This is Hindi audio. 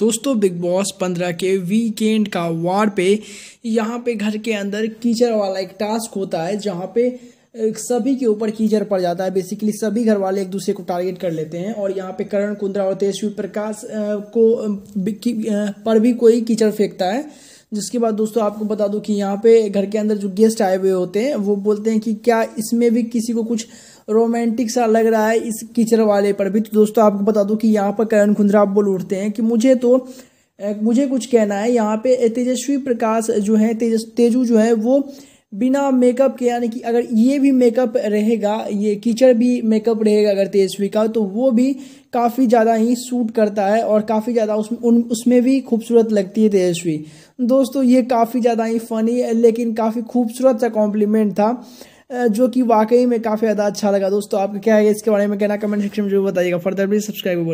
दोस्तों बिग बॉस पंद्रह के वीकेंड का वार पे यहाँ पे घर के अंदर कीचड़ वाला एक टास्क होता है जहाँ पे सभी के ऊपर कीचड़ पड़ जाता है बेसिकली सभी घर वाले एक दूसरे को टारगेट कर लेते हैं और यहाँ पे करण कुंद्रा और तेजस्वी प्रकाश को पर भी कोई कीचड़ फेंकता है जिसके बाद दोस्तों आपको बता दूं कि यहाँ पे घर के अंदर जो गेस्ट आए हुए होते हैं वो बोलते हैं कि क्या इसमें भी किसी को कुछ रोमांटिक सा लग रहा है इस कीचड़ वाले पर भी तो दोस्तों आपको बता दूं कि यहाँ पर करण खुंद्रा बोल उठते हैं कि मुझे तो मुझे कुछ कहना है यहाँ पे तेजस्वी प्रकाश जो है तेजस तेजू जो है वो बिना मेकअप के यानी कि अगर ये भी मेकअप रहेगा ये कीचड़ भी मेकअप रहेगा अगर तेजस्वी का तो वो भी काफ़ी ज़्यादा ही सूट करता है और काफ़ी ज़्यादा उसमें उसमें भी खूबसूरत लगती है तेजस्वी दोस्तों ये काफ़ी ज़्यादा ही फ़नी लेकिन काफ़ी खूबसूरत सा कॉम्प्लीमेंट था जो कि वाकई में काफ़ी ज़्यादा अच्छा लगा दोस्तों आपको क्या है इसके बारे में कहना कमेंट सेक्शन में जरूर बताइएगा फर्दर प्लीज सब्सक्राइब